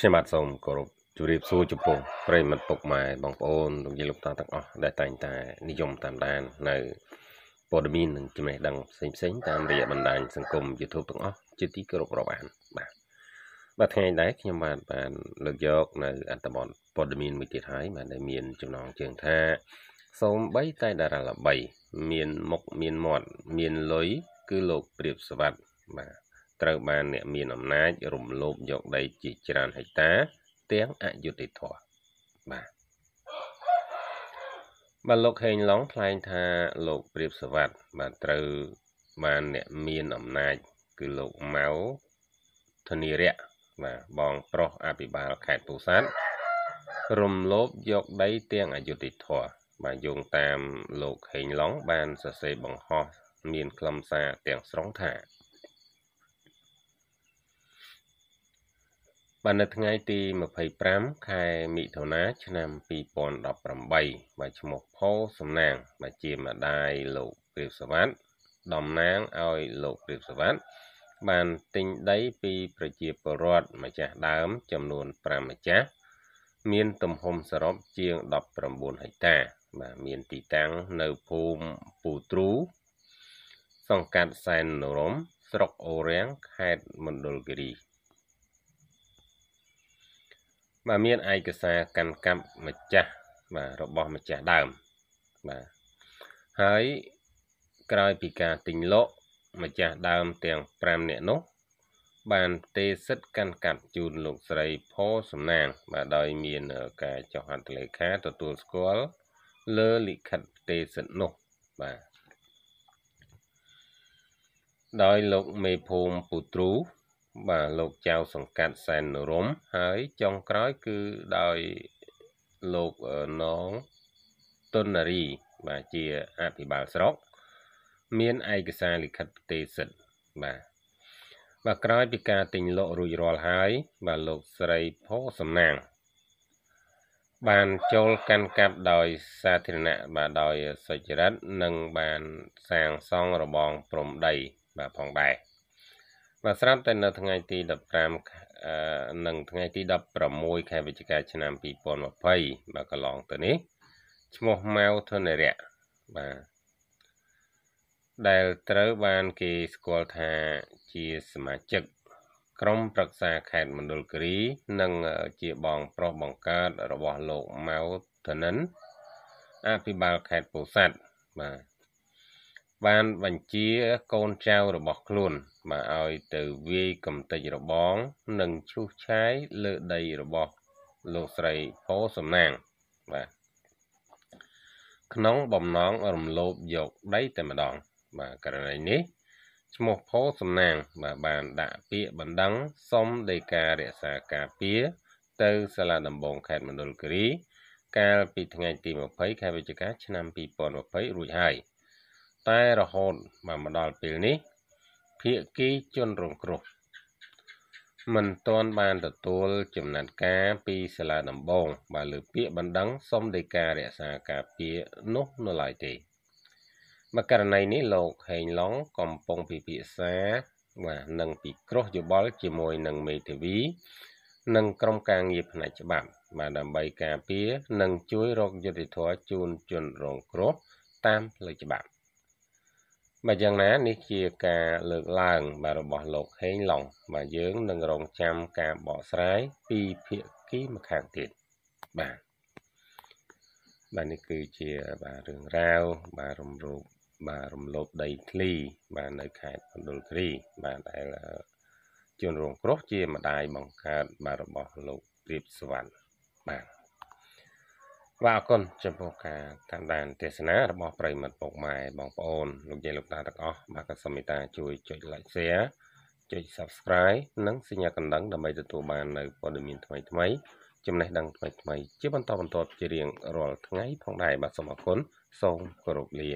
ខ្ញុំបាទសូមគោរពជម្រាបសួរចំពោះប្រិយមិត្តពុកម៉ែបងប្អូនលោកយាយលោកតាទាំងអស់ដែលតែងតែនិយមតាមដាននៅព័ត៌មាននិងចំណេះដឹងផ្សេងផ្សេងតាមរយៈបណ្ដាញសង្គម YouTube ទាំងអស់ជាទីគោរពរាប់អានបាទបាទថ្ងៃនេះខ្ញុំបានបានលើកយក នៅអត្តបទព័ត៌មានមួយទៀតហើយបាទដែលមានចំណងជើងថាសូមបីតែតារាល្បីមានមុខមានមាត់មានលុយគឺលោកព្រៀបសវັດបាទត្រូវបានអ្នកមានអំណាចរំលោភយកដី ជាច្រើនហិកតាទាំងអយុធធម៌បាទបាទលោកហេងឡុងថ្លែងថាលោកព្រៀបសវັດបាទត្រូវបានអ្នកមានអំណាចគឺលោកម៉ៅធនីរៈបាទបងប្រុសអភិបាលខេត្តពោធិ៍សាត់រំលោភយកដីទាំងអយុធធម៌បាទយោងតាមលោកហេងឡុងបានសរសេរបង្ហោះមានខ្លឹមសារទាំងស្រុងថាបាទនៅថ្ងៃទី25ខែមិថុនាឆ្នាំ2018បាទឈ្មោះផូសំណាងបាទជាម្ដាយលោកព្រាបសវត្ថតំណាងឲ្យលោកព្រាបសវត្ថបានទិញដីពី ប្រជាពលរដ្ឋម្ចាស់ដើមចំនួន5ម្ចាស់មានទំហំសរុបជាង19ហិកតាបាទមានទីតាំងនៅភូមិពូទ្រូ សង្កាត់សែននរម ស្រុកអូរាំងខេត្តមណ្ឌលគិរីបាទមានឯកសារកាន់កាប់ម្ចាស់ បាទរបស់ម្ចាស់ដើមបាទហើយក្រោយពីការទិញលក់ម្ចាស់ដើមទាំង5នាក់នោះបានទេសិតកាន់កាប់ជូនលោកស្រីផោសំណាង បាទដោយមានការចុះហត្ថលេខាទទួលស្គាល់លើលិខិតទេសិតនោះបាទដោយលោកមេភូមិពូទ្រូបាទលោកចៅសង្កាត់សែនរំហើយចុងក្រោយគឺដោយលោកនងតុននារី បាទជាអភិបាលស្រុក មានឯកសារលិខិតផ្ទេសិទ្ធបាទបាទក្រោយពីការទិញលក់រួចរាល់ហើយ បាទលោកស្រីផូសំណាងបានចូលកាន់កាប់ដោយសាធារណៈបាទដោយសុចរិតនិងបានសាងសង់របងព្រំដីបាទផងដែរបាទស្រាប់តែនៅថ្ងៃទី15និងថ្ងៃទី16ខែវិច្ឆិកាឆ្នាំ2020បាទកន្លងទៅនេះឈ្មោះម៉ៅធនរៈបាទដែលត្រូវបានគេស្គាល់ថាជាសមាជិក ក្រុមប្រឹក្សាខេត្តមណ្ឌលគិរី និងជាបង ប្រុសបង្កើតរបស់លោកម៉ៅធនិនអភិបាលខេត្តពោធិ៍សាត់បាទបានបញ្ជាកូនចៅរបស់ខ្លួន បាទឲ្យទៅវាយកំទេចរបងនិងឈូសឆាយលើដីរបស់លោកស្រីផូសំណាងបាទក្នុងបំណងរំលោភយកដីតែម្ដង បាទករណីនេះឈ្មោះផូសំណាង បាទបានដាក់ពាក្យបណ្ដឹងសុំដីការរក្សាការពារទៅ សាលាដំបងខេត្តមណ្ឌលគិរីកាលពីថ្ងៃទី20ខែវិច្ឆិកាឆ្នាំ2020រួចហើយ។តែរហូតមកមកដល់ពេលនេះ ភាគីជនរងគ្រោះមិនទាន់បានទទួលចំណាត់ការពីសាលាដំបង បាទលើពាក្យបណ្ដឹងសុំដីការរក្សាការពារនោះនៅឡើយទេមកករណីនេះលោកហេងឡុងកំពុងពិភាក្សា បាទនឹងពិគ្រោះយោបល់ជាមួយនឹងមេធាវីនិងក្រុមការងារផ្នែកច្បាប់ បាទដើម្បីការពារនិងជួយរកយុត្តិធម៌ជូនជនរងគ្រោះតាមផ្លូវច្បាប់បាទយ៉ាងណានេះជាការលើកឡើងបាទរបស់លោកហេងឡុងបាទយើងនឹងរងចាំការបកស្រាយ ពីភាគីម្ខាងទៀតបាទបាទនេះគឺជាបាទរឿងរ៉ាវបាទរំលោភបាទរំលោភដីធ្លី បាទនៅខេត្តមណ្ឌលគិរី បាទដែលជនរងគ្រោះជាម្ដាយបង្កើតបាទរបស់លោកព្រៀបសវណ្ណបាទបាទអរគុណចំពោះការតាមដានទេសនារបស់ប្រិមិត្តពុកម៉ែបងប្អូនលោកយាយលោកតាទាំងអស់បាទក៏សូមមេត្តាជួយចុច like share ចុច subscribe និងសញ្ញាកណ្ដឹងដើម្បីទទួលបាននៅព័ត៌មានថ្មីថ្មី ចំណេះដឹងថ្មីថ្មីជាបន្តបន្ទាប់ជារៀងរាល់ថ្ងៃ ផងដែរបាទសូមអរគុណសូមគោរពលា